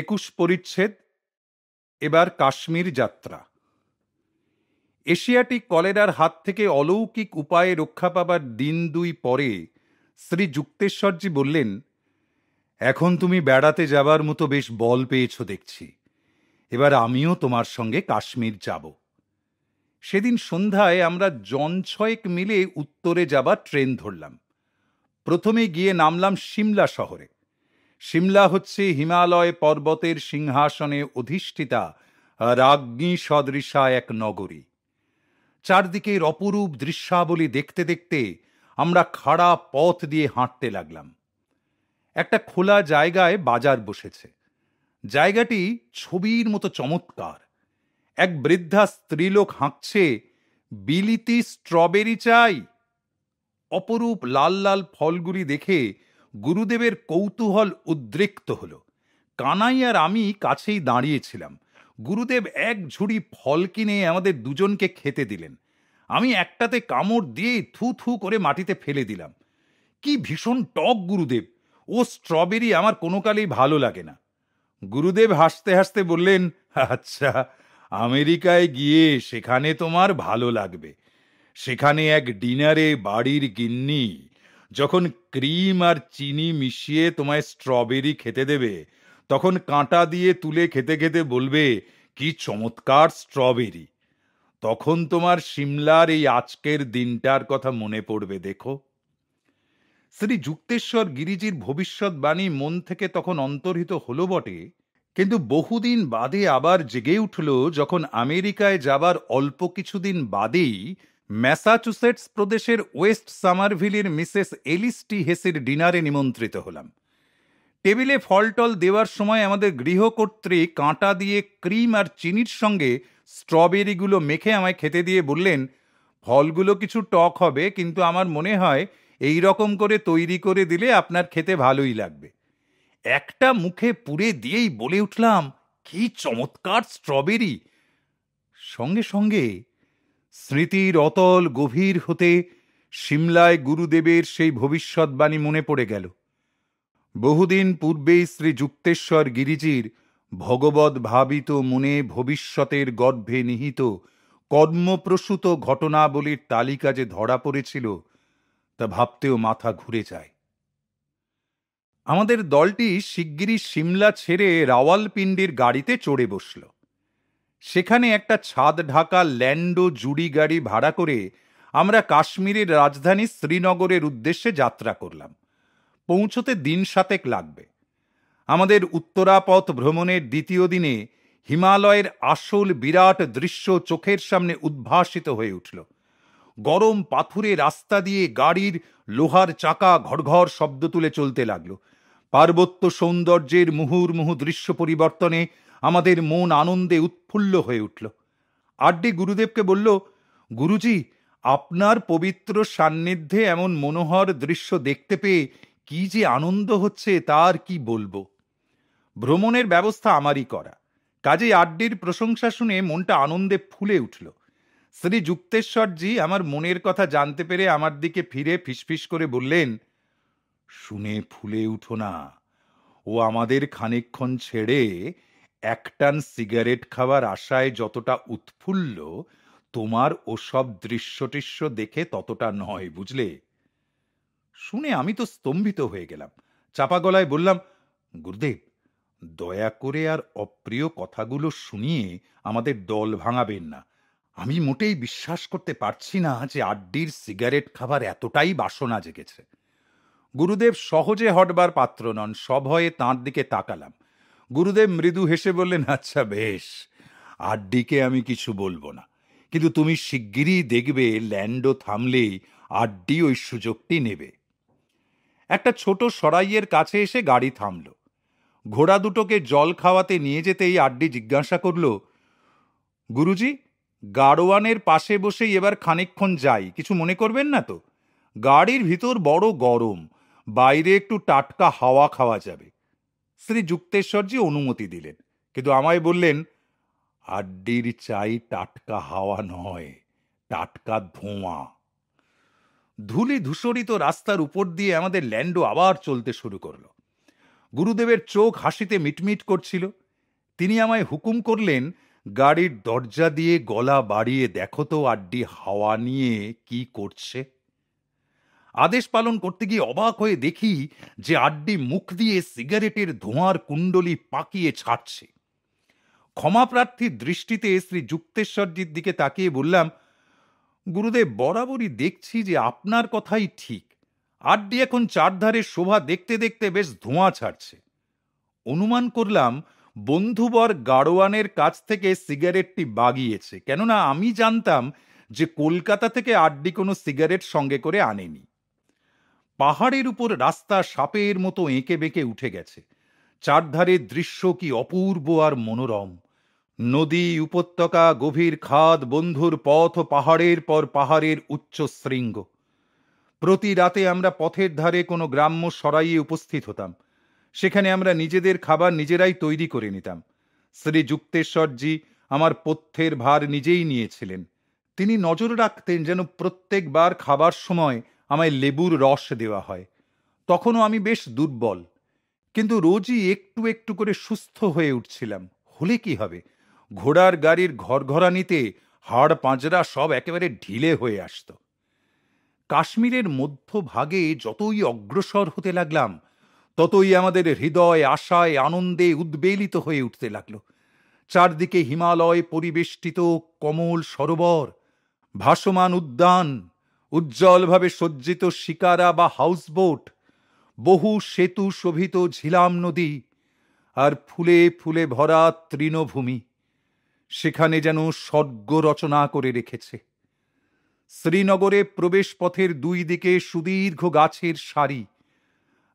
একুশ পরিচ্ছেদ এবার কাশ্মীর যাত্রা এশিয়াটিক কলেরার হাত থেকে অলৌকিক উপায়ে রক্ষা পাবার দিন দুই পরে শ্রী যুক্তেশ্বরজি বললেন এখন তুমি বেড়াতে যাবার মতো বেশ বল পেয়েছ দেখছি এবার আমিও তোমার সঙ্গে কাশ্মীর যাব সেদিন সন্ধ্যায় আমরা জন ছয়েক মিলে উত্তরে যাবার ট্রেন ধরলাম প্রথমে গিয়ে নামলাম সিমলা শহরে সিমলা হচ্ছে হিমালয় পর্বতের সিংহাসনে অধিষ্ঠিতা রাজ্ঞী সদৃশা এক নগরী চারদিকের অপরূপ দৃশ্যাবলী দেখতে দেখতে আমরা খাড়া পথ দিয়ে হাঁটতে লাগলাম একটা খোলা জায়গায় বাজার বসেছে জায়গাটি ছবির মতো চমৎকার এক বৃদ্ধা স্ত্রীলোক হাঁকছে বিলিতি স্ট্রবেরি চাই অপরূপ লাল লাল ফলগুলি দেখে গুরুদেবের কৌতূহল উদ্রিক্ত হল কানাই আর আমি কাছেই দাঁড়িয়েছিলাম গুরুদেব এক ঝুড়ি ফল কিনে আমাদের দুজনকে খেতে দিলেন আমি একটাতে কামড় দিয়ে থু থু করে মাটিতে ফেলে দিলাম কি ভীষণ টক গুরুদেব ও স্ট্রবেরি আমার কোনো কালেই ভালো লাগে না গুরুদেব হাসতে হাসতে বললেন আচ্ছা আমেরিকায় গিয়ে সেখানে তোমার ভালো লাগবে সেখানে এক ডিনারে বাড়ির গিন্নি যখন ক্রিম আর চিনি মিশিয়ে তোমায় স্ট্রবেরি খেতে দেবে তখন কাঁটা দিয়ে তুলে খেতে খেতে বলবে কি চমৎকার স্ট্রবেরি তখন তোমার সিমলার এই আজকের দিনটার কথা মনে পড়বে দেখো শ্রী যুক্তেশ্বর গিরিজির ভবিষ্যৎবাণী মন থেকে তখন অন্তর্হিত হল বটে কিন্তু বহুদিন বাদে আবার জেগে উঠল যখন আমেরিকায় যাবার অল্প কিছুদিন বাদেই ম্যাসাচুসেটস প্রদেশের ওয়েস্ট সামারভিলির মিসেস এলিস্টি হেসের ডিনারে নিমন্ত্রিত হলাম টেবিলে ফলটল দেওয়ার সময় আমাদের গৃহকর্ত্রী কাঁটা দিয়ে ক্রিম আর চিনির সঙ্গে স্ট্রবেরিগুলো মেখে আমায় খেতে দিয়ে বললেন ফলগুলো কিছু টক হবে কিন্তু আমার মনে হয় এই রকম করে তৈরি করে দিলে আপনার খেতে ভালোই লাগবে একটা মুখে পুড়ে দিয়েই বলে উঠলাম কি চমৎকার স্ট্রবেরি সঙ্গে সঙ্গে স্মৃতির অতল গভীর হতে সিমলায় গুরুদেবের সেই ভবিষ্যৎবাণী মনে পড়ে গেল বহুদিন পূর্বেই শ্রীযুক্তেশ্বর গিরিজির ভগবত ভাবিত মনে ভবিষ্যতের গর্ভে নিহিত কর্মপ্রসূত ঘটনাবলীর তালিকা যে ধরা পড়েছিল তা ভাবতেও মাথা ঘুরে যায় আমাদের দলটি শিগগিরই সিমলা ছেড়ে রাওয়ালপিণ্ডির গাড়িতে চড়ে বসল সেখানে একটা ছাদ ঢাকা ল্যান্ডো জুড়ি গাড়ি ভাড়া করে আমরা কাশ্মীরের রাজধানী শ্রীনগরের উদ্দেশ্যে যাত্রা করলাম পৌঁছতে দিন সাতেক লাগবে আমাদের উত্তরাপথ ভ্রমণের দ্বিতীয় দিনে হিমালয়ের আসল বিরাট দৃশ্য চোখের সামনে উদ্ভাসিত হয়ে উঠল গরম পাথুরে রাস্তা দিয়ে গাড়ির লোহার চাকা ঘড়ঘড় শব্দ তুলে চলতে লাগল পার্বত্য সৌন্দর্যের মুহুর্মুহু দৃশ্য পরিবর্তনে আমাদের মন আনন্দে উৎফুল্ল হয়ে উঠল আড্ডি গুরুদেবকে বলল গুরুজি আপনার পবিত্র সান্নিধ্যে এমন মনোহর দৃশ্য দেখতে পেয়ে কি যে আনন্দ হচ্ছে তার কি বলবো ভ্রমণের ব্যবস্থা আমারই করা কাজেই আড্ডির প্রশংসা শুনে মনটা আনন্দে ফুলে উঠল শ্রী যুক্তেশ্বরজি আমার মনের কথা জানতে পেরে আমার দিকে ফিরে ফিসফিস করে বললেন শুনে ফুলে উঠো না ও আমাদের খানিক্ষণ ছেড়ে একটান সিগারেট খাওয়ার আশায় যতটা উৎফুল্ল তোমার ওসব দৃশ্যটিশ্য দেখে ততটা নয় বুঝলে শুনে আমি তো স্তম্ভিত হয়ে গেলাম চাপা গলায় বললাম গুরুদেব দয়া করে আর অপ্রিয় কথাগুলো শুনিয়ে আমাদের দল ভাঙাবেন না আমি মোটেই বিশ্বাস করতে পারছি না যে আড্ডির সিগারেট খাবার এতটাই বাসনা জেগেছে গুরুদেব সহজে হটবার পাত্র নন সভয়ে তাঁর দিকে তাকালাম গুরুদেব মৃদু হেসে বললেন আচ্ছা বেশ আড্ডিকে আমি কিছু বলবো না কিন্তু তুমি শিগগিরই দেখবে ল্যান্ডো থামলেই আড্ডি ওই সুযোগটি নেবে একটা ছোট সরাইয়ের কাছে এসে গাড়ি থামল ঘোড়া দুটোকে জল খাওয়াতে নিয়ে যেতেই আড্ডি জিজ্ঞাসা করল গুরুজি গাড়োয়ানের পাশে বসেই এবার খানিক্ষণ যাই কিছু মনে করবেন না তো গাড়ির ভিতর বড় গরম বাইরে একটু টাটকা হাওয়া খাওয়া যাবে শ্রী যুক্তেশ্বরজি অনুমতি দিলেন কিন্তু আমায় বললেন আড্ডির চাই টাটকা হাওয়া নয় টাটকা ধোঁয়া ধুলি ধূসরিত রাস্তার উপর দিয়ে আমাদের ল্যান্ডো আবার চলতে শুরু করল গুরুদেবের চোখ হাসিতে মিটমিট করছিল তিনি আমায় হুকুম করলেন গাড়ির দরজা দিয়ে গলা বাড়িয়ে দেখো তো আড্ডি হাওয়া নিয়ে কি করছে আদেশ পালন করতে গিয়ে অবাক হয়ে দেখি যে আড্ডি মুখ দিয়ে সিগারেটের ধোঁয়ার কুণ্ডলি পাকিয়ে ছাড়ছে ক্ষমাপ্রার্থীর দৃষ্টিতে শ্রী যুক্তেশ্বরজির দিকে তাকিয়ে বললাম গুরুদেব বরাবরই দেখছি যে আপনার কথাই ঠিক আড্ডি এখন চারধারের শোভা দেখতে দেখতে বেশ ধোঁয়া ছাড়ছে অনুমান করলাম বন্ধুবর গাড়োয়ানের কাছ থেকে সিগারেটটি বাগিয়েছে কেননা আমি জানতাম যে কলকাতা থেকে আড্ডি কোনো সিগারেট সঙ্গে করে আনেনি পাহাড়ের উপর রাস্তা সাপের মতো এঁকে বেঁকে উঠে গেছে চারধারের দৃশ্য কি অপূর্ব আর মনোরম নদী উপত্যকা গভীর খাদ বন্ধুর পথ পাহাড়ের পর পাহাড়ের উচ্চ শৃঙ্গ প্রতি রাতে আমরা পথের ধারে কোনো গ্রাম্য সরাইয়ে উপস্থিত হতাম সেখানে আমরা নিজেদের খাবার নিজেরাই তৈরি করে নিতাম শ্রী যুক্তেশ্বরজি আমার পথ্যের ভার নিজেই নিয়েছিলেন তিনি নজর রাখতেন যেন প্রত্যেকবার খাবার সময় আমায় লেবুর রস দেওয়া হয় তখনও আমি বেশ দুর্বল কিন্তু রোজই একটু একটু করে সুস্থ হয়ে উঠছিলাম হলে কি হবে ঘোড়ার গাড়ির ঘরঘরানিতে হাড় পাঁজরা সব একেবারে ঢিলে হয়ে আসত কাশ্মীরের মধ্যভাগে যতই অগ্রসর হতে লাগলাম ততই আমাদের হৃদয় আশায় আনন্দে উদ্বেলিত হয়ে উঠতে লাগল চারদিকে হিমালয় পরিবেষ্টিত কমল সরোবর ভাসমান উদ্যান উজ্জ্বলভাবে সজ্জিত শিকারা বা হাউসবোট বহু সেতু শোভিত ঝিলাম নদী আর ফুলে ফুলে ভরা তৃণভূমি সেখানে যেন স্বর্গ রচনা করে রেখেছে শ্রীনগরে প্রবেশ পথের দুই দিকে সুদীর্ঘ গাছের সারি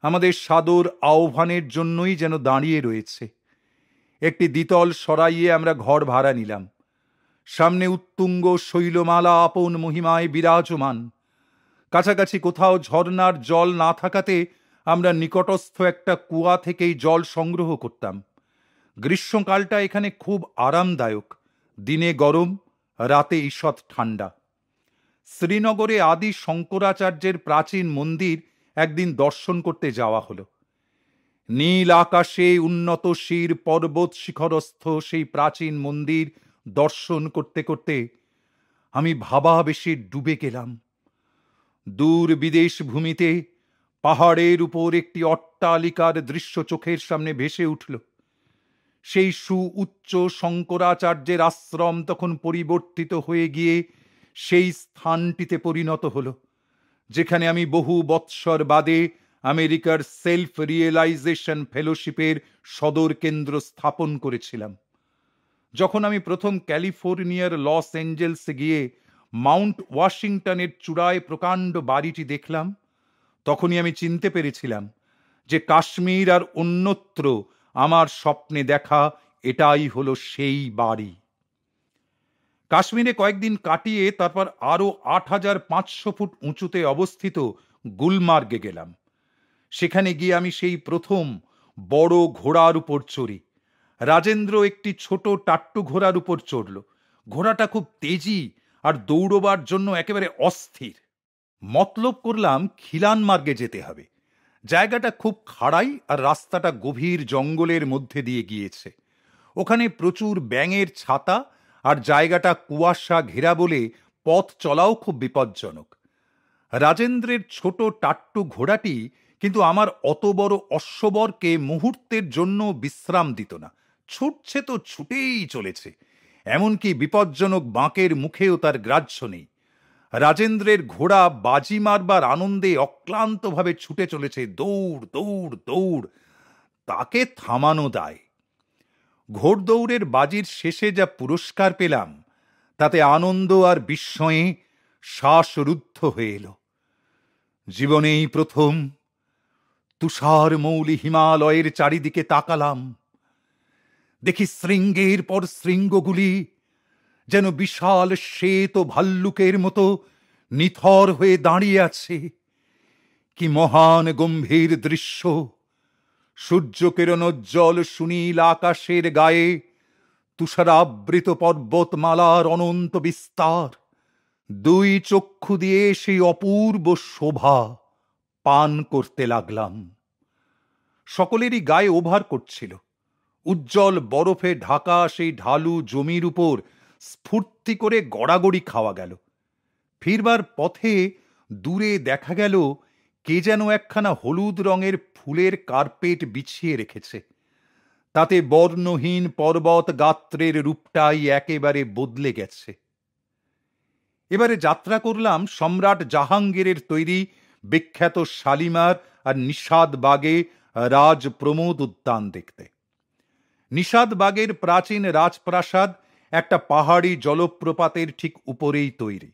আমাদের সাদর আহ্বানের জন্যই যেন দাঁড়িয়ে রয়েছে একটি দ্বিতল সরাইয়ে আমরা ঘর ভাড়া নিলাম সামনে উত্তুঙ্গ শৈলমালা আপন মহিমায় বিরাজমান কাছাকাছি কোথাও ঝর্নার জল না থাকাতে আমরা নিকটস্থ একটা কুয়া থেকেই জল সংগ্রহ করতাম গ্রীষ্মকালটা এখানে খুব আরামদায়ক দিনে গরম রাতে ঈষৎ ঠান্ডা শ্রীনগরে আদি শঙ্করাচার্যের প্রাচীন মন্দির একদিন দর্শন করতে যাওয়া হলো নীল আকাশে উন্নত শির পর্বত শিখরস্থ সেই প্রাচীন মন্দির দর্শন করতে করতে আমি ভাবাবেশে ডুবে গেলাম দূর বিদেশ ভূমিতে পাহাড়ের উপর একটি অট্টালিকার দৃশ্য চোখের সামনে ভেসে উঠল সেই সুউচ্চ শঙ্করাচার্যের আশ্রম তখন পরিবর্তিত হয়ে গিয়ে সেই স্থানটিতে পরিণত হল যেখানে আমি বহু বৎসর বাদে আমেরিকার সেলফ রিয়েলাইজেশন ফেলোশিপের সদর কেন্দ্র স্থাপন করেছিলাম যখন আমি প্রথম ক্যালিফোর্নিয়ার লস অ্যাঞ্জেলসে গিয়ে মাউন্ট ওয়াশিংটনের চূড়ায় প্রকাণ্ড বাড়িটি দেখলাম তখনই আমি চিনতে পেরেছিলাম যে কাশ্মীর আর অন্যত্র আমার স্বপ্নে দেখা এটাই হল সেই বাড়ি কাশ্মীরে কয়েকদিন কাটিয়ে তারপর আরও আট হাজার পাঁচশো ফুট উঁচুতে অবস্থিত গুলমার্গে গেলাম সেখানে গিয়ে আমি সেই প্রথম বড় ঘোড়ার উপর চড়ি রাজেন্দ্র একটি ছোট টাট্টু ঘোড়ার উপর চড়ল ঘোড়াটা খুব তেজি আর দৌড়বার জন্য একেবারে অস্থির মতলব করলাম খিলান মার্গে যেতে হবে জায়গাটা খুব খাড়াই আর রাস্তাটা গভীর জঙ্গলের মধ্যে দিয়ে গিয়েছে ওখানে প্রচুর ব্যাঙের ছাতা আর জায়গাটা কুয়াশা ঘেরা বলে পথ চলাও খুব বিপজ্জনক রাজেন্দ্রের ছোট টাট্টু ঘোড়াটি কিন্তু আমার অত বড় অশ্ববরকে মুহূর্তের জন্য বিশ্রাম দিত না ছুটছে তো ছুটেই চলেছে এমনকি বিপজ্জনক বাঁকের মুখেও তার গ্রাহ্য নেই রাজেন্দ্রের ঘোড়া বাজি মারবার আনন্দে অক্লান্তভাবে ছুটে চলেছে দৌড় দৌড় দৌড় তাকে থামানো দায় ঘোড়দৌড়ের বাজির শেষে যা পুরস্কার পেলাম তাতে আনন্দ আর বিস্ময়ে শ্বাসরুদ্ধ হয়ে এল জীবনেই প্রথম তুষার মৌলি হিমালয়ের চারিদিকে তাকালাম দেখি শৃঙ্গের পর শৃঙ্গগুলি যেন বিশাল শ্বেত ভাল্লুকের মতো নিথর হয়ে দাঁড়িয়ে আছে কি মহান গম্ভীর দৃশ্য সূর্যকেরণোজ্জ্বল সুনীল আকাশের গায়ে তুষারাবৃত পর্বতমালার অনন্ত বিস্তার দুই চক্ষু দিয়ে সেই অপূর্ব শোভা পান করতে লাগলাম সকলেরই গায়ে ওভার করছিল উজ্জ্বল বরফে ঢাকা সেই ঢালু জমির উপর স্ফূর্তি করে গড়াগড়ি খাওয়া গেল ফিরবার পথে দূরে দেখা গেল কে যেন একখানা হলুদ রঙের ফুলের কার্পেট বিছিয়ে রেখেছে তাতে বর্ণহীন পর্বত গাত্রের রূপটাই একেবারে বদলে গেছে এবারে যাত্রা করলাম সম্রাট জাহাঙ্গীরের তৈরি বিখ্যাত শালিমার আর নিষাদ বাগে রাজ প্রমোদ উদ্যান দেখতে নিষাদবাগের প্রাচীন রাজপ্রাসাদ একটা পাহাড়ি জলপ্রপাতের ঠিক উপরেই তৈরি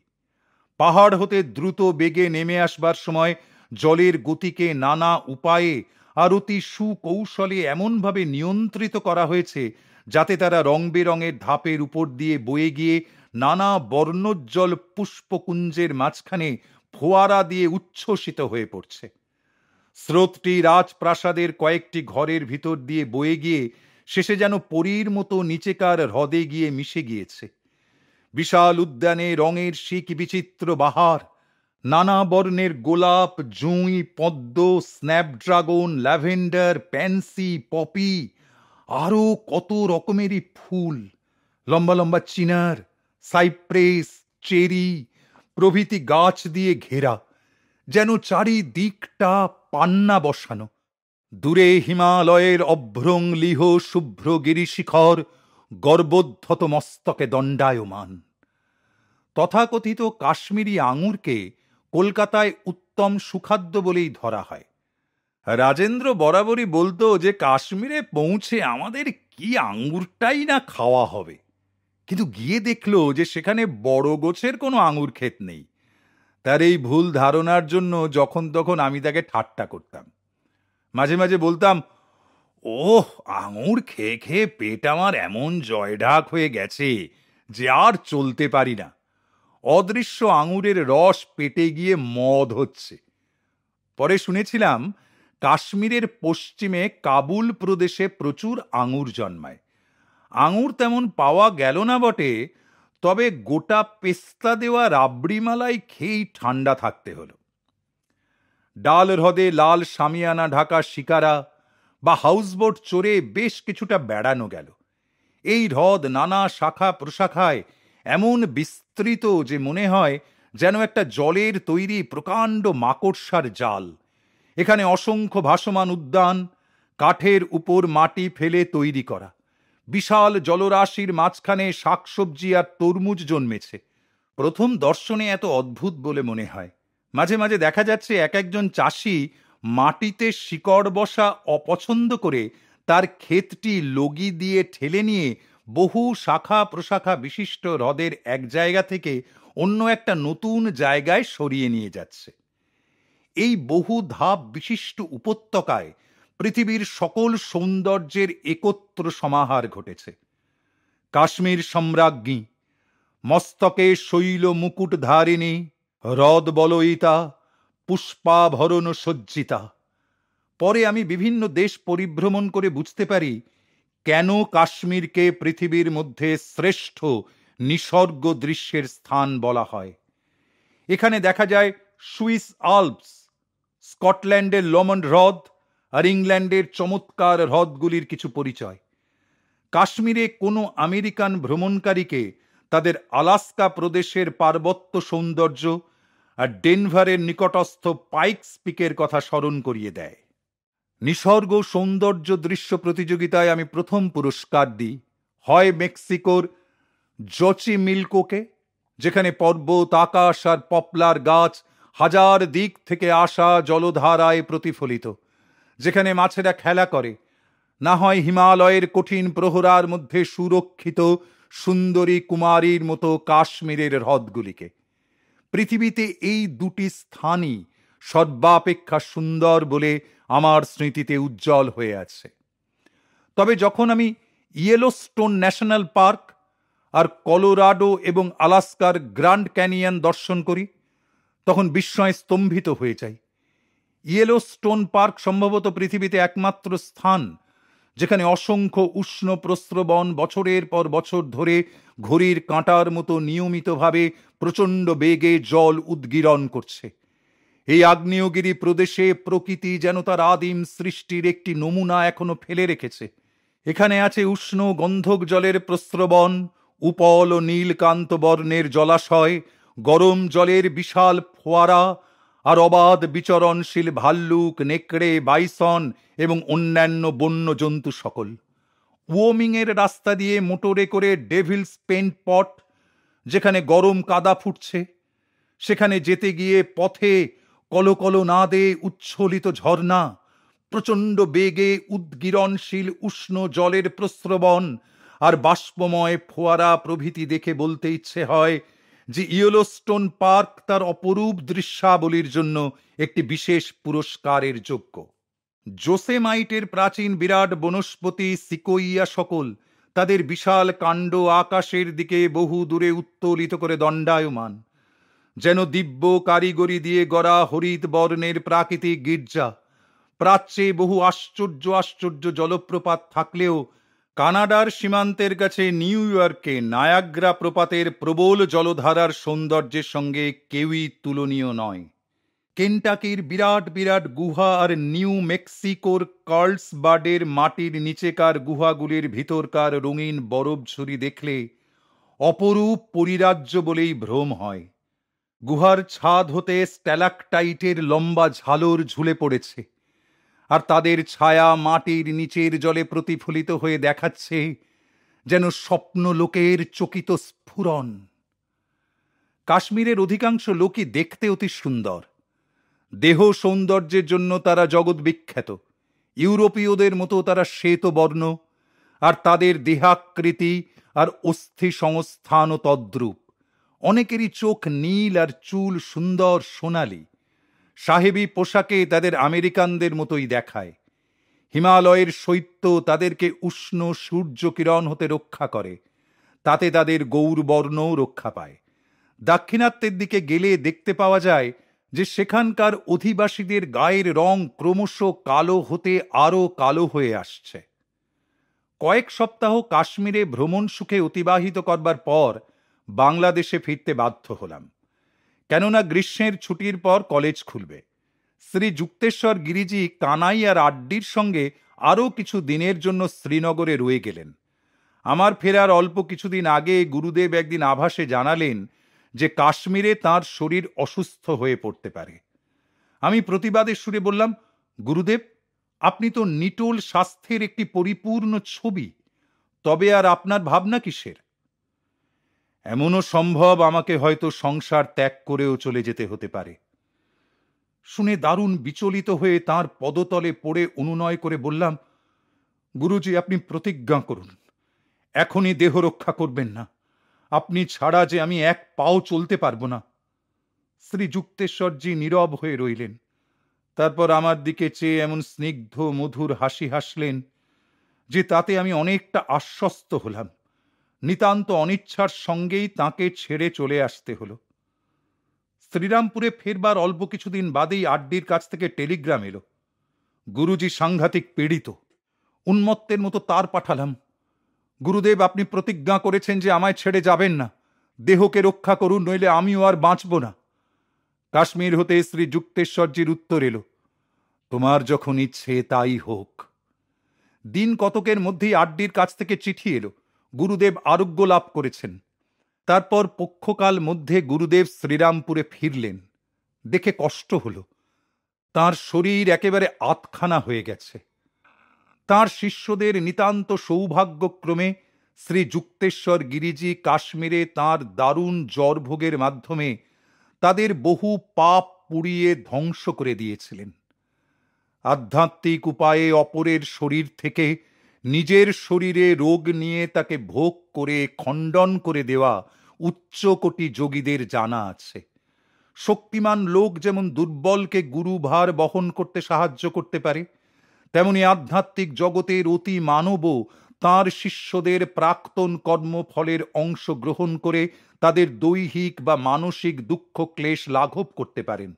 পাহাড় হতে দ্রুত বেগে নেমে আসবার সময় জলের গতিকে নানা উপায়ে আর অতি সুকৌশলে এমনভাবে নিয়ন্ত্রিত করা হয়েছে যাতে তারা রং বেরঙের ধাপের উপর দিয়ে বয়ে গিয়ে নানা বর্ণোজ্জ্বল পুষ্পকুঞ্জের মাঝখানে ফোয়ারা দিয়ে উচ্ছ্বসিত হয়ে পড়ছে স্রোতটি রাজপ্রাসাদের কয়েকটি ঘরের ভিতর দিয়ে বয়ে গিয়ে শেষে যেন পরীর মতো নিচেকার হ্রদে গিয়ে মিশে গিয়েছে বিশাল উদ্যানে রঙের শিখ বিচিত্র বাহার নানা বর্ণের গোলাপ জুঁই পদ্ম স্ন্যাপড্রাগন ল্যাভেন্ডার প্যান্সি পপি আরও কত রকমেরই ফুল লম্বা লম্বা চিনার সাইপ্রেস চেরি প্রভৃতি গাছ দিয়ে ঘেরা যেন চারিদিকটা পান্না বসানো দূরে হিমালয়ের অভ্রং লিহ শুভ্র গিরিশিখর গর্বোদ্ধত মস্তকে দণ্ডায়মান তথাকথিত কাশ্মীরি আঙুরকে কলকাতায় উত্তম সুখাদ্য বলেই ধরা হয় রাজেন্দ্র বরাবরই বলতো যে কাশ্মীরে পৌঁছে আমাদের কি আঙুরটাই না খাওয়া হবে কিন্তু গিয়ে দেখল যে সেখানে বড় গোছের কোনো আঙুর ক্ষেত নেই তার এই ভুল ধারণার জন্য যখন তখন আমি তাকে ঠাট্টা করতাম মাঝে মাঝে বলতাম ওহ আঙুর খেয়ে খেয়ে পেট আমার এমন জয়ঢাক হয়ে গেছে যে আর চলতে পারি না অদৃশ্য আঙুরের রস পেটে গিয়ে মদ হচ্ছে পরে শুনেছিলাম কাশ্মীরের পশ্চিমে কাবুল প্রদেশে প্রচুর আঙুর জন্মায় আঙুর তেমন পাওয়া গেল না বটে তবে গোটা পেস্তা দেওয়া রাবড়িমালাই খেয়েই ঠান্ডা থাকতে হলো ডাল হ্রদে লাল সামিয়ানা ঢাকা শিকারা বা হাউসবোট চড়ে বেশ কিছুটা বেড়ানো গেল এই হ্রদ নানা শাখা প্রশাখায় এমন বিস্তৃত যে মনে হয় যেন একটা জলের তৈরি প্রকাণ্ড মাকড়সার জাল এখানে অসংখ্য ভাসমান উদ্যান কাঠের উপর মাটি ফেলে তৈরি করা বিশাল জলরাশির মাঝখানে শাকসবজি আর তরমুজ জন্মেছে প্রথম দর্শনে এত অদ্ভুত বলে মনে হয় মাঝে মাঝে দেখা যাচ্ছে এক একজন চাষি মাটিতে শিকড় বসা অপছন্দ করে তার ক্ষেতটি লগি দিয়ে ঠেলে নিয়ে বহু শাখা প্রশাখা বিশিষ্ট হ্রদের এক জায়গা থেকে অন্য একটা নতুন জায়গায় সরিয়ে নিয়ে যাচ্ছে এই বহু ধাপ বিশিষ্ট উপত্যকায় পৃথিবীর সকল সৌন্দর্যের একত্র সমাহার ঘটেছে কাশ্মীর সম্রাজ্ঞী মস্তকে শৈল মুকুট ধারিণী হ্রদ বলয়িতা পুষ্পাভরণ সজ্জিতা পরে আমি বিভিন্ন দেশ পরিভ্রমণ করে বুঝতে পারি কেন কাশ্মীরকে পৃথিবীর মধ্যে শ্রেষ্ঠ নিসর্গ দৃশ্যের স্থান বলা হয় এখানে দেখা যায় সুইস আলপস স্কটল্যান্ডের লমন হ্রদ আর ইংল্যান্ডের চমৎকার হ্রদগুলির কিছু পরিচয় কাশ্মীরে কোনো আমেরিকান ভ্রমণকারীকে তাদের আলাস্কা প্রদেশের পার্বত্য সৌন্দর্য আর ডেনভারের নিকটস্থ পাইকস পিকের কথা স্মরণ করিয়ে দেয় নিসর্গ সৌন্দর্য দৃশ্য প্রতিযোগিতায় আমি প্রথম পুরস্কার দিই হয় মেক্সিকোর জচি মিলকোকে যেখানে পর্বত আকাশ আর পপলার গাছ হাজার দিক থেকে আসা জলধারায় প্রতিফলিত যেখানে মাছেরা খেলা করে না হয় হিমালয়ের কঠিন প্রহরার মধ্যে সুরক্ষিত সুন্দরী কুমারীর মতো কাশ্মীরের হ্রদগুলিকে পৃথিবীতে এই দুটি স্থানই সর্বাপেক্ষা সুন্দর বলে আমার স্মৃতিতে উজ্জ্বল হয়ে আছে তবে যখন আমি ইয়েলোস্টোন ন্যাশনাল পার্ক আর কলোরাডো এবং আলাস্কার গ্র্যান্ড ক্যানিয়ন দর্শন করি তখন বিস্ময়ে স্তম্ভিত হয়ে যাই ইয়েলোস্টোন পার্ক সম্ভবত পৃথিবীতে একমাত্র স্থান যেখানে অসংখ্য উষ্ণ প্রস্রবণ বছরের পর বছর ধরে ঘড়ির কাঁটার মতো নিয়মিতভাবে প্রচণ্ড বেগে জল উদ্গিরণ করছে এই আগ্নেয়গিরি প্রদেশে প্রকৃতি যেন তার আদিম সৃষ্টির একটি নমুনা এখনো ফেলে রেখেছে এখানে আছে উষ্ণ গন্ধক জলের প্রস্রবণ উপল ও নীলকান্ত বর্ণের জলাশয় গরম জলের বিশাল ফোয়ারা আর অবাধ বিচরণশীল ভাল্লুক নেকড়ে বাইসন এবং অন্যান্য বন্য জন্তু সকল ওয়োমিংয়ের রাস্তা দিয়ে মোটরে করে ডেভিলস পেন্ট পট যেখানে গরম কাদা ফুটছে সেখানে যেতে গিয়ে পথে কলকল না দে উচ্ছ্বলিত ঝর্ণা প্রচণ্ড বেগে উদ্গিরণশীল উষ্ণ জলের প্রস্রবণ আর বাষ্পময় ফোয়ারা প্রভৃতি দেখে বলতে ইচ্ছে হয় যে ইয়েলোস্টোন পার্ক তার অপরূপ দৃশ্যাবলীর জন্য একটি বিশেষ পুরস্কারের যোগ্য জোসেমাইটের প্রাচীন বিরাট বনস্পতি সিকোইয়া সকল তাদের বিশাল কাণ্ড আকাশের দিকে বহু দূরে উত্তোলিত করে দণ্ডায়মান যেন দিব্য কারিগরি দিয়ে গড়া হরিত বর্ণের প্রাকৃতিক গির্জা প্রাচ্যে বহু আশ্চর্য আশ্চর্য জলপ্রপাত থাকলেও কানাডার সীমান্তের কাছে নিউ ইয়র্কে নায়াগ্রা প্রপাতের প্রবল জলধারার সৌন্দর্যের সঙ্গে কেউই তুলনীয় নয় কেন্টাকির বিরাট বিরাট গুহা আর নিউ মেক্সিকোর কার্লসবার্ডের মাটির নিচেকার গুহাগুলির ভিতরকার রঙিন বরফ ঝুরি দেখলে অপরূপ পরিরাজ্য বলেই ভ্রম হয় গুহার ছাদ হতে স্ট্যালাকটাইটের লম্বা ঝালর ঝুলে পড়েছে আর তাদের ছায়া মাটির নিচের জলে প্রতিফলিত হয়ে দেখাচ্ছে যেন স্বপ্নলোকের চকিত স্ফুরণ কাশ্মীরের অধিকাংশ লোকই দেখতে অতি সুন্দর দেহ সৌন্দর্যের জন্য তারা জগৎ বিখ্যাত ইউরোপীয়দের মতো তারা শ্বেতবর্ণ আর তাদের দেহাকৃতি আর অস্থি সংস্থানও তদ্রূপ অনেকেরই চোখ নীল আর চুল সুন্দর সোনালি সাহেবি পোশাকে তাদের আমেরিকানদের মতোই দেখায় হিমালয়ের শৈত্য তাদেরকে উষ্ণ সূর্য কিরণ হতে রক্ষা করে তাতে তাদের গৌরবর্ণও রক্ষা পায় দাক্ষিণাত্যের দিকে গেলে দেখতে পাওয়া যায় যে সেখানকার অধিবাসীদের গায়ের রং ক্রমশ কালো হতে আরও কালো হয়ে আসছে কয়েক সপ্তাহ কাশ্মীরে ভ্রমণ সুখে অতিবাহিত করবার পর বাংলাদেশে ফিরতে বাধ্য হলাম কেননা গ্রীষ্মের ছুটির পর কলেজ খুলবে শ্রী যুক্তেশ্বর গিরিজি কানাই আর আড্ডির সঙ্গে আরও কিছু দিনের জন্য শ্রীনগরে রয়ে গেলেন আমার ফেরার অল্প কিছুদিন আগে গুরুদেব একদিন আভাসে জানালেন যে কাশ্মীরে তার শরীর অসুস্থ হয়ে পড়তে পারে আমি প্রতিবাদের সুরে বললাম গুরুদেব আপনি তো নিটোল স্বাস্থ্যের একটি পরিপূর্ণ ছবি তবে আর আপনার ভাবনা কিসের এমনও সম্ভব আমাকে হয়তো সংসার ত্যাগ করেও চলে যেতে হতে পারে শুনে দারুণ বিচলিত হয়ে তার পদতলে পড়ে অনুনয় করে বললাম গুরুজি আপনি প্রতিজ্ঞা করুন এখনই দেহ রক্ষা করবেন না আপনি ছাড়া যে আমি এক পাও চলতে পারব না শ্রীযুক্তেশ্বরজি নীরব হয়ে রইলেন তারপর আমার দিকে চেয়ে এমন স্নিগ্ধ মধুর হাসি হাসলেন যে তাতে আমি অনেকটা আশ্বস্ত হলাম নিতান্ত অনিচ্ছার সঙ্গেই তাকে ছেড়ে চলে আসতে হল শ্রীরামপুরে ফেরবার অল্প কিছুদিন বাদেই আড্ডির কাছ থেকে টেলিগ্রাম এলো গুরুজি সাংঘাতিক পীড়িত উন্মত্তের মতো তার পাঠালাম গুরুদেব আপনি প্রতিজ্ঞা করেছেন যে আমায় ছেড়ে যাবেন না দেহকে রক্ষা করুন নইলে আমিও আর বাঁচব না কাশ্মীর হতে শ্রী যুক্তেশ্বরজির উত্তর এলো তোমার যখন ইচ্ছে তাই হোক দিন কতকের মধ্যেই আড্ডির কাছ থেকে চিঠি এলো গুরুদেব আরোগ্য লাভ করেছেন তারপর পক্ষকাল মধ্যে গুরুদেব শ্রীরামপুরে ফিরলেন দেখে কষ্ট হল তার শরীর একেবারে আতখানা হয়ে গেছে তার শিষ্যদের নিতান্ত সৌভাগ্যক্রমে শ্রীযুক্তেশ্বর গিরিজি কাশ্মীরে তার দারুণ জ্বরভোগের মাধ্যমে তাদের বহু পাপ পুড়িয়ে ধ্বংস করে দিয়েছিলেন আধ্যাত্মিক উপায়ে অপরের শরীর থেকে নিজের শরীরে রোগ নিয়ে তাকে ভোগ করে খণ্ডন করে দেওয়া উচ্চকোটি যোগীদের জানা আছে শক্তিমান লোক যেমন দুর্বলকে গুরুভার বহন করতে সাহায্য করতে পারে তেমনি আধ্যাত্মিক জগতের অতি মানবও তাঁর শিষ্যদের প্রাক্তন কর্মফলের অংশ গ্রহণ করে তাদের দৈহিক বা মানসিক দুঃখ ক্লেশ লাঘব করতে পারেন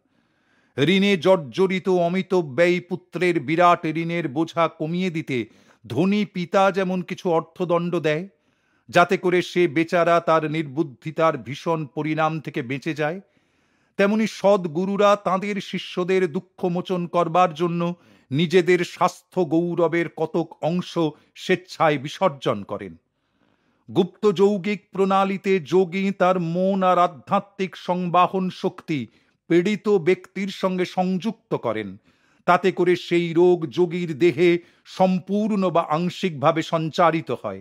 ঋণে জর্জরিত অমিত ব্যয়ী পুত্রের বিরাট ঋণের বোঝা কমিয়ে দিতে ধনী পিতা যেমন কিছু অর্থদণ্ড দেয় যাতে করে সে বেচারা তার নির্বুদ্ধিতার ভীষণ পরিণাম থেকে বেঁচে যায় তেমনি সদ্গুরুরা তাঁদের শিষ্যদের দুঃখমোচন করবার জন্য নিজেদের স্বাস্থ্য গৌরবের কতক অংশ স্বেচ্ছায় বিসর্জন করেন গুপ্ত যৌগিক প্রণালীতে যোগী তার মন আর আধ্যাত্মিক সংবাহন শক্তি পীড়িত ব্যক্তির সঙ্গে সংযুক্ত করেন তাতে করে সেই রোগ যোগীর দেহে সম্পূর্ণ বা আংশিকভাবে সঞ্চারিত হয়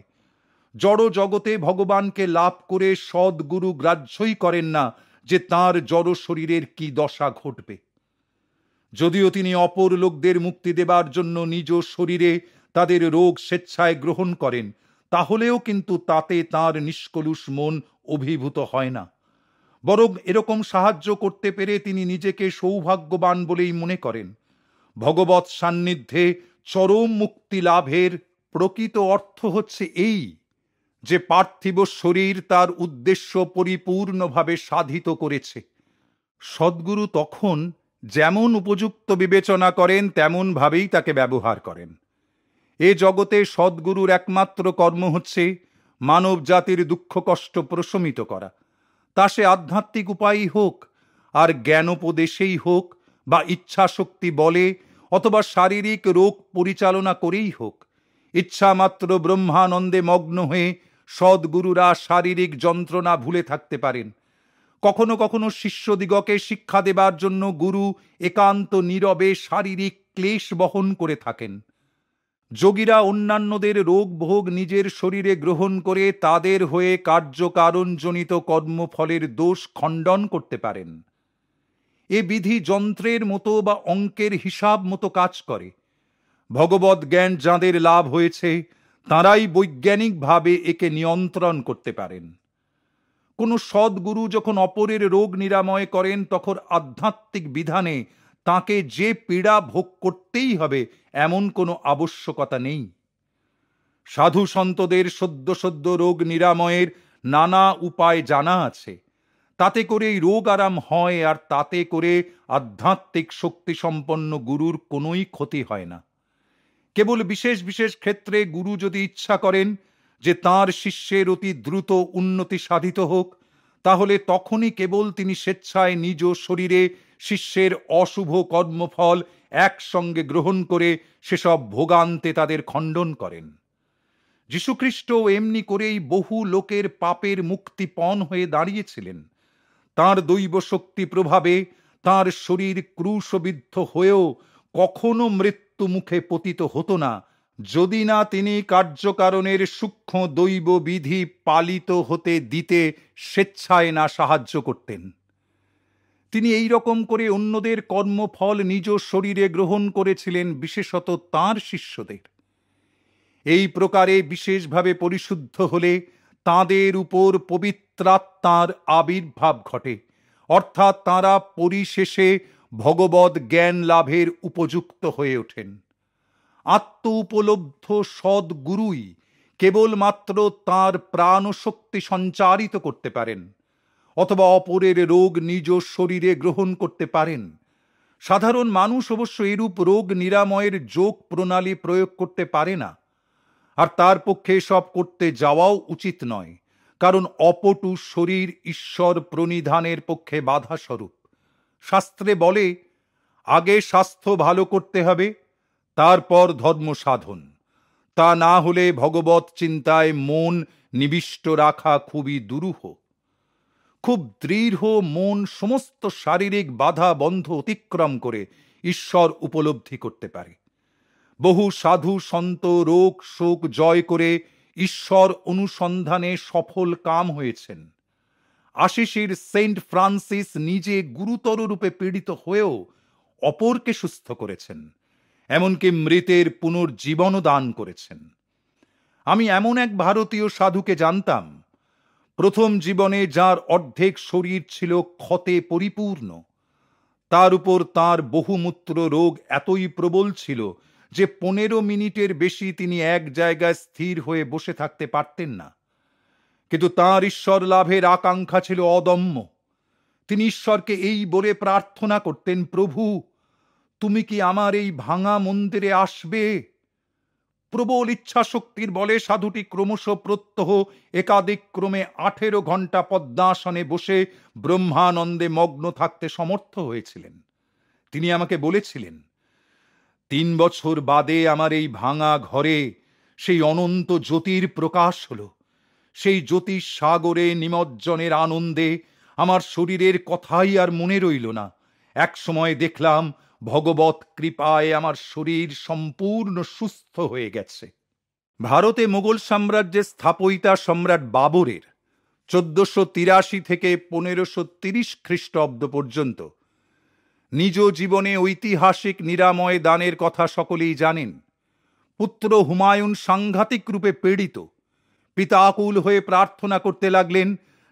জড় জগতে ভগবানকে লাভ করে সদ্গুরু গ্রাহ্যই করেন না যে তার জড় শরীরের কি দশা ঘটবে যদিও তিনি অপর লোকদের মুক্তি দেবার জন্য নিজ শরীরে তাদের রোগ স্বেচ্ছায় গ্রহণ করেন তাহলেও কিন্তু তাতে তার নিষ্কলুষ মন অভিভূত হয় না বরং এরকম সাহায্য করতে পেরে তিনি নিজেকে সৌভাগ্যবান বলেই মনে করেন ভগবৎ সান্নিধ্যে চরম মুক্তি লাভের প্রকৃত অর্থ হচ্ছে এই যে পার্থিব শরীর তার উদ্দেশ্য পরিপূর্ণভাবে সাধিত করেছে সদ্গুরু তখন যেমন উপযুক্ত বিবেচনা করেন তেমনভাবেই তাকে ব্যবহার করেন এ জগতে সদ্গুরুর একমাত্র কর্ম হচ্ছে মানব জাতির দুঃখ কষ্ট প্রশমিত করা তা সে আধ্যাত্মিক উপায়ই হোক আর জ্ঞানোপদেশেই হোক বা ইচ্ছাশক্তি বলে অথবা শারীরিক রোগ পরিচালনা করেই হোক ইচ্ছামাত্র ব্রহ্মানন্দে মগ্ন হয়ে সদ্গুরুরা শারীরিক যন্ত্রণা ভুলে থাকতে পারেন কখনো কখনো শিষ্যদিগকে শিক্ষা দেবার জন্য গুরু একান্ত নীরবে শারীরিক ক্লেশ বহন করে থাকেন যোগীরা অন্যান্যদের রোগ ভোগ নিজের শরীরে গ্রহণ করে তাদের হয়ে কার্যকারণজনিত কর্মফলের দোষ খণ্ডন করতে পারেন এ বিধি যন্ত্রের মতো বা অঙ্কের হিসাব মতো কাজ করে ভগবত জ্ঞান যাঁদের লাভ হয়েছে তাঁরাই বৈজ্ঞানিকভাবে একে নিয়ন্ত্রণ করতে পারেন কোনো সদ্গুরু যখন অপরের রোগ নিরাময় করেন তখন আধ্যাত্মিক বিধানে তাকে যে পীড়া ভোগ করতেই হবে এমন কোনো আবশ্যকতা নেই সাধু সন্তদের সদ্য সদ্য রোগ নিরাময়ের নানা উপায় জানা আছে তাতে করে রোগ আরাম হয় আর তাতে করে আধ্যাত্মিক শক্তি সম্পন্ন গুরুর কোনোই ক্ষতি হয় না কেবল বিশেষ বিশেষ ক্ষেত্রে গুরু যদি ইচ্ছা করেন যে তার শিষ্যের অতি দ্রুত উন্নতি সাধিত হোক তাহলে তখনই কেবল তিনি স্বেচ্ছায় নিজ শরীরে শিষ্যের অশুভ কর্মফল একসঙ্গে গ্রহণ করে সেসব ভোগান্তে তাদের খণ্ডন করেন যীশুখ্রিস্ট এমনি করেই বহু লোকের পাপের মুক্তিপণ হয়ে দাঁড়িয়েছিলেন তার দৈব শক্তি প্রভাবে তার শরীর ক্রুশবিদ্ধ হয়েও কখনো মৃত্যু মুখে পতিত হতো না যদি না তিনি কার্যকারণের সূক্ষ্ম দৈব বিধি পালিত হতে দিতে স্বেচ্ছায় না সাহায্য করতেন তিনি এই রকম করে অন্যদের কর্মফল নিজ শরীরে গ্রহণ করেছিলেন বিশেষত তার শিষ্যদের এই প্রকারে বিশেষভাবে পরিশুদ্ধ হলে তাদের উপর পবিত্রাত্মার আবির্ভাব ঘটে অর্থাৎ তাঁরা পরিশেষে ভগবত জ্ঞান লাভের উপযুক্ত হয়ে ওঠেন আত্ম উপলব্ধ সদ্গুরুই কেবলমাত্র তাঁর প্রাণশক্তি সঞ্চারিত করতে পারেন অথবা অপরের রোগ নিজ শরীরে গ্রহণ করতে পারেন সাধারণ মানুষ অবশ্য এরূপ রোগ নিরাময়ের যোগ প্রণালী প্রয়োগ করতে পারে না আর তার পক্ষে সব করতে যাওয়াও উচিত নয় কারণ অপটু শরীর ঈশ্বর প্রণিধানের পক্ষে বাধাস্বরূপ শাস্ত্রে বলে আগে স্বাস্থ্য ভালো করতে হবে তারপর ধর্ম সাধন তা না হলে ভগবত চিন্তায় মন নিবিষ্ট রাখা খুবই দুরূহ খুব দৃঢ় মন সমস্ত শারীরিক বাধা বন্ধ অতিক্রম করে ঈশ্বর উপলব্ধি করতে পারে বহু সাধু সন্ত রোগ শোক জয় করে ঈশ্বর অনুসন্ধানে সফল কাম হয়েছেন আশিসের সেন্ট ফ্রান্সিস নিজে গুরুতর রূপে পীড়িত হয়েও অপরকে সুস্থ করেছেন এমনকি মৃতের পুনর্জীবনও দান করেছেন আমি এমন এক ভারতীয় সাধুকে জানতাম প্রথম জীবনে যার অর্ধেক শরীর ছিল ক্ষতে পরিপূর্ণ তার উপর তার বহুমূত্র রোগ এতই প্রবল ছিল যে পনেরো মিনিটের বেশি তিনি এক জায়গায় স্থির হয়ে বসে থাকতে পারতেন না কিন্তু তাঁর ঈশ্বর লাভের আকাঙ্ক্ষা ছিল অদম্য তিনি ঈশ্বরকে এই বলে প্রার্থনা করতেন প্রভু তুমি কি আমার এই ভাঙা মন্দিরে আসবে প্রবল ইচ্ছা শক্তির বলে সাধুটি ক্রমশ প্রত্যহ একাধিক ক্রমে আঠেরো ঘণ্টা পদ্মাসনে বসে ব্রহ্মানন্দে মগ্ন থাকতে সমর্থ হয়েছিলেন তিনি আমাকে বলেছিলেন তিন বছর বাদে আমার এই ভাঙা ঘরে সেই অনন্ত জ্যোতির প্রকাশ হল সেই জ্যোতির সাগরে নিমজ্জনের আনন্দে আমার শরীরের কথাই আর মনে রইল না এক সময় দেখলাম ভগবত কৃপায় আমার শরীর সম্পূর্ণ সুস্থ হয়ে গেছে ভারতে মোগল সাম্রাজ্যের স্থাপয়িতা সম্রাট বাবরের চোদ্দশো তিরাশি থেকে পনেরোশো তিরিশ খ্রিস্টাব্দ পর্যন্ত নিজ জীবনে ঐতিহাসিক নিরাময় দানের কথা সকলেই জানেন পুত্র হুমায়ুন সাংঘাতিক রূপে পীড়িত পিতা আকুল হয়ে প্রার্থনা করতে লাগলেন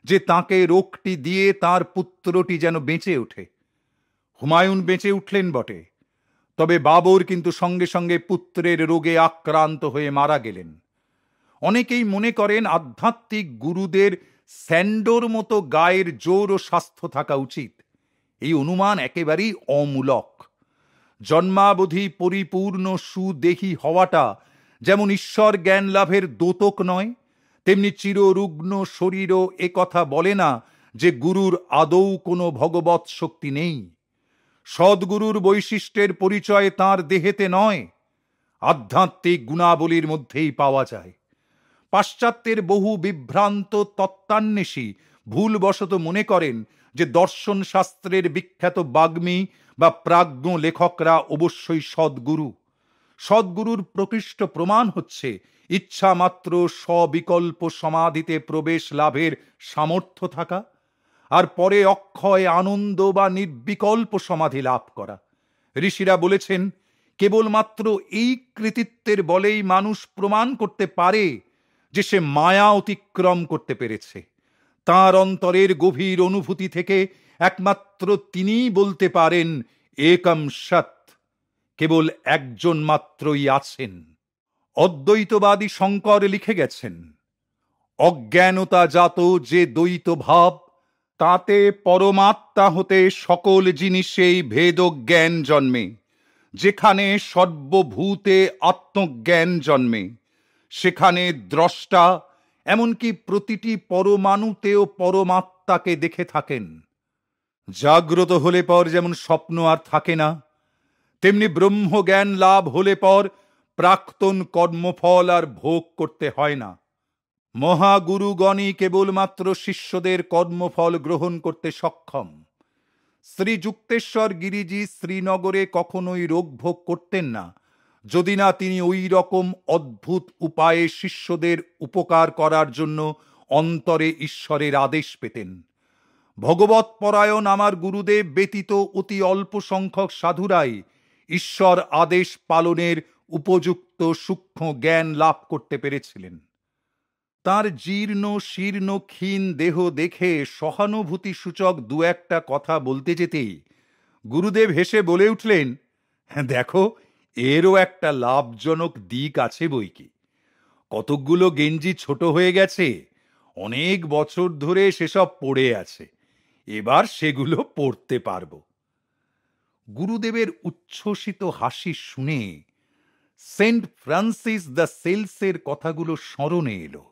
যে তাকে রোগটি দিয়ে তার পুত্রটি যেন বেঁচে ওঠে হুমায়ুন বেঁচে উঠলেন বটে তবে বাবর কিন্তু সঙ্গে সঙ্গে পুত্রের রোগে আক্রান্ত হয়ে মারা গেলেন অনেকেই মনে করেন আধ্যাত্মিক গুরুদের স্যান্ডোর মতো গায়ের জোর ও স্বাস্থ্য থাকা উচিত এই অনুমান একেবারেই অমূলক জন্মাবধি পরিপূর্ণ সুদেহী হওয়াটা যেমন ঈশ্বর জ্ঞান লাভের দোতক নয় তেমনি চিররুগ্ন শরীরও একথা কথা বলে না যে গুরুর আদৌ কোনো ভগবৎ শক্তি নেই সদ্গুরুর বৈশিষ্ট্যের পরিচয় তার দেহেতে নয় আধ্যাত্মিক গুণাবলীর মধ্যেই পাওয়া যায় পাশ্চাত্যের বহু বিভ্রান্ত তত্ত্বান্বেষী ভুলবশত মনে করেন যে দর্শন শাস্ত্রের বিখ্যাত বাগ্মী বা প্রাজ্ঞ লেখকরা অবশ্যই সদ্গুরু সদ্গুরুর প্রকৃষ্ট প্রমাণ হচ্ছে ইচ্ছামাত্র সবিকল্প সমাধিতে প্রবেশ লাভের সামর্থ্য থাকা আর পরে অক্ষয় আনন্দ বা নির্বিকল্প সমাধি লাভ করা ঋষিরা বলেছেন কেবলমাত্র এই কৃতিত্বের বলেই মানুষ প্রমাণ করতে পারে যে সে মায়া অতিক্রম করতে পেরেছে তার অন্তরের গভীর অনুভূতি থেকে একমাত্র তিনিই বলতে পারেন একম সৎ কেবল একজন মাত্রই আছেন অদ্বৈতবাদী শঙ্কর লিখে গেছেন অজ্ঞানতা জাত যে দ্বৈত ভাব তাতে পরমাত্মা হতে সকল জিনিসেই ভেদজ্ঞান জন্মে যেখানে সর্বভূতে আত্মজ্ঞান জন্মে সেখানে দ্রষ্টা এমনকি প্রতিটি পরমাণুতেও পরমাত্মাকে দেখে থাকেন জাগ্রত হলে পর যেমন স্বপ্ন আর থাকে না তেমনি ব্রহ্মজ্ঞান লাভ হলে পর প্রাক্তন কর্মফল আর ভোগ করতে হয় না মহাগুরুগণই কেবলমাত্র শিষ্যদের কর্মফল গ্রহণ করতে সক্ষম শ্রীযুক্তেশ্বর গিরিজি শ্রীনগরে কখনোই রোগ ভোগ করতেন না যদি না তিনি ওই রকম অদ্ভুত উপায়ে শিষ্যদের উপকার করার জন্য অন্তরে ঈশ্বরের আদেশ পেতেন ভগবত পরায়ণ আমার গুরুদেব ব্যতীত অতি অল্প সংখ্যক সাধুরাই ঈশ্বর আদেশ পালনের উপযুক্ত সূক্ষ্ম জ্ঞান লাভ করতে পেরেছিলেন তার জীর্ণ শীর্ণ ক্ষীণ দেহ দেখে সহানুভূতি সূচক দু একটা কথা বলতে যেতেই গুরুদেব হেসে বলে উঠলেন হ্যাঁ, দেখো এরও একটা লাভজনক দিক আছে বইকে কতকগুলো গেঞ্জি ছোট হয়ে গেছে অনেক বছর ধরে সেসব পড়ে আছে এবার সেগুলো পড়তে পারব গুরুদেবের উচ্ছ্বসিত হাসি শুনে সেন্ট ফ্রান্সিস দ্য সেলসের কথাগুলো স্মরণে এলো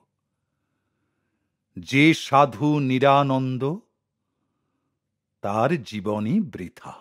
যে সাধু নিরানন্দ তার জীবনই বৃথা